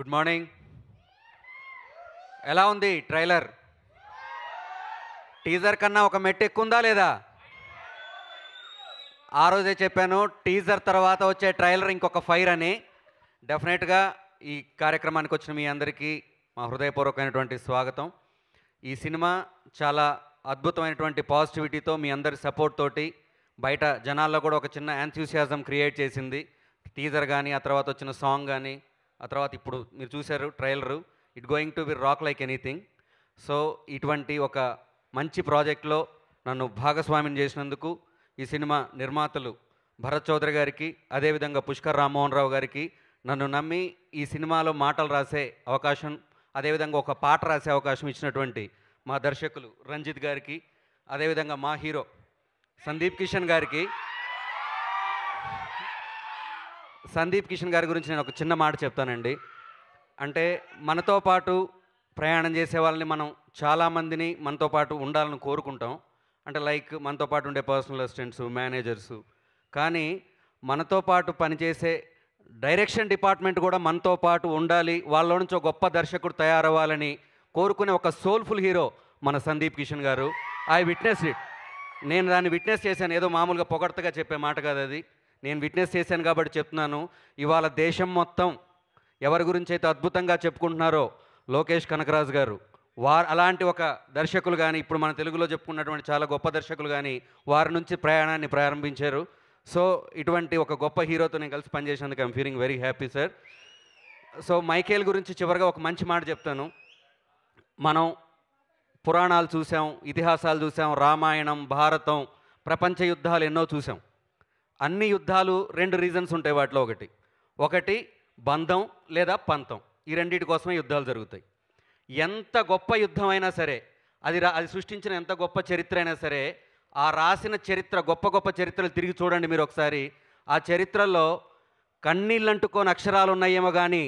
good morning ఎలా ఉంది trailer teaser కన్నా ఒక మెట్ ఎక్కువ ఉందా లేదా ఆ రోజే చెప్పాను టీజర్ తర్వాత వచ్చే ట్రైలర్ ఇంకొక ఫైర్ అని డెఫినెట్గా ఈ కార్యక్రమానికి వచ్చిన మీ అందరికీ మా హృదయపూర్వకమైనటువంటి స్వాగతం ఈ సినిమా చాలా అద్భుతమైనటువంటి పాజిటివిటీతో మీ అందరి సపోర్ట్ తోటి బయట జనాల్లో కూడా ఒక చిన్న ఎంథ్యూసియాజం క్రియేట్ చేసింది టీజర్ కానీ ఆ తర్వాత వచ్చిన సాంగ్ కానీ ఆ తర్వాత ఇప్పుడు మీరు చూశారు trailer it going to be rock like anything so ఇటువంటి ఒక మంచి ప్రాజెక్ట్లో నన్ను భాగస్వామిని చేసినందుకు ఈ సినిమా నిర్మాతలు భరత్ చౌదరి గారికి అదేవిధంగా పుష్కర్ రామ్మోహన్ రావు గారికి నన్ను నమ్మి ఈ సినిమాలో మాటలు రాసే అవకాశం అదేవిధంగా ఒక పాట రాసే అవకాశం ఇచ్చినటువంటి మా దర్శకులు రంజిత్ గారికి అదేవిధంగా మా హీరో సందీప్ కిషన్ గారికి సందీప్ కిషన్ గారి గురించి నేను ఒక చిన్న మాట చెప్తానండి అంటే మనతో పాటు ప్రయాణం చేసే వాళ్ళని మనం చాలామందిని మనతో పాటు ఉండాలని కోరుకుంటాం అంటే లైక్ మనతో పాటు ఉండే పర్సనల్ అసిస్టెంట్స్ మేనేజర్స్ కానీ మనతో పాటు పనిచేసే డైరెక్షన్ డిపార్ట్మెంట్ కూడా మనతో పాటు ఉండాలి వాళ్ళ నుంచి ఒక గొప్ప దర్శకుడు తయారవ్వాలని కోరుకునే ఒక సోల్ఫుల్ హీరో మన సందీప్ కిషన్ గారు ఐ విట్నెస్ ఇట్ నేను దాన్ని విట్నెస్ చేశాను ఏదో మామూలుగా పొగడతగా చెప్పే మాట కాదు అది నేను విట్నెస్ చేశాను కాబట్టి చెప్తున్నాను ఇవాళ దేశం మొత్తం ఎవరి గురించి అయితే అద్భుతంగా చెప్పుకుంటున్నారో లోకేష్ కనకరాజు గారు వారు అలాంటి ఒక దర్శకులు కానీ ఇప్పుడు మన తెలుగులో చెప్పుకున్నటువంటి చాలా గొప్ప దర్శకులు కానీ వారి నుంచి ప్రయాణాన్ని ప్రారంభించారు సో ఇటువంటి ఒక గొప్ప హీరోతో నేను కలిసి పనిచేసినందుకు I'm feeling very happy sir so Michael గురించి చివరిగా ఒక మంచి మాట చెప్తాను మనం పురాణాలు చూసాం ఇతిహాసాలు చూసాం రామాయణం భారతం ప్రపంచ యుద్ధాలు ఎన్నో చూసాం అన్ని యుద్ధాలు రెండు రీజన్స్ ఉంటాయి వాటిలో ఒకటి ఒకటి బంధం లేదా పంతం ఈ రెండింటి కోసమే యుద్ధాలు జరుగుతాయి ఎంత గొప్ప యుద్ధం అయినా సరే అది అది సృష్టించిన ఎంత గొప్ప చరిత్ర అయినా సరే ఆ రాసిన చరిత్ర గొప్ప గొప్ప చరిత్రలు తిరిగి చూడండి మీరు ఒకసారి ఆ చరిత్రలో అంటుకొని అక్షరాలు ఉన్నాయేమో కానీ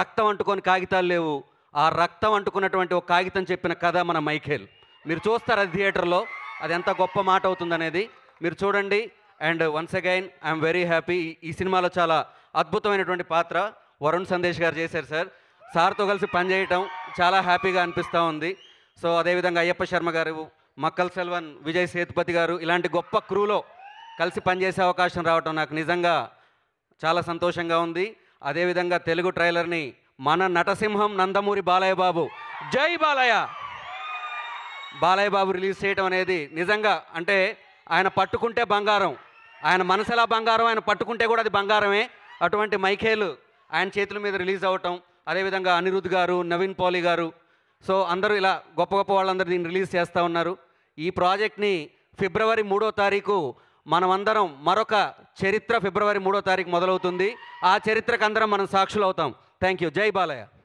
రక్తం అంటుకొని కాగితాలు లేవు ఆ రక్తం అంటుకున్నటువంటి ఒక కాగితం చెప్పిన కథ మన మైఖేల్ మీరు చూస్తారు అది థియేటర్లో అది ఎంత గొప్ప మాట అవుతుందనేది మీరు చూడండి and once again I'm very happy ఈ సినిమాలో చాలా అద్భుతమైనటువంటి పాత్ర వరుణ్ సందేశ్ గారు చేశారు సార్ సార్తో కలిసి పనిచేయటం చాలా హ్యాపీగా అనిపిస్తూ ఉంది సో అదేవిధంగా అయ్యప్ప శర్మ గారు మక్కల్ సెల్వన్ విజయ్ సేతుపతి గారు ఇలాంటి గొప్ప క్రూలో కలిసి పనిచేసే అవకాశం రావటం నాకు నిజంగా చాలా సంతోషంగా ఉంది అదేవిధంగా తెలుగు ట్రైలర్ని మన నటసింహం నందమూరి బాలయ్య బాబు జై బాలయ్య బాలయ్య బాబు రిలీజ్ చేయడం అనేది నిజంగా అంటే ఆయన పట్టుకుంటే బంగారం ఆయన మనసు ఎలా బంగారం ఆయన పట్టుకుంటే కూడా అది బంగారమే అటువంటి మైఖేలు ఆయన చేతుల మీద రిలీజ్ అవ్వటం అదేవిధంగా అనిరుద్ గారు నవీన్ పౌలి గారు సో అందరూ ఇలా గొప్ప గొప్ప వాళ్ళందరూ దీన్ని రిలీజ్ చేస్తూ ఉన్నారు ఈ ప్రాజెక్ట్ని ఫిబ్రవరి మూడో తారీఖు మనమందరం మరొక చరిత్ర ఫిబ్రవరి మూడో తారీఖు మొదలవుతుంది ఆ చరిత్రకు అందరం మనం సాక్షులు అవుతాం థ్యాంక్ యూ జై బాలయ్య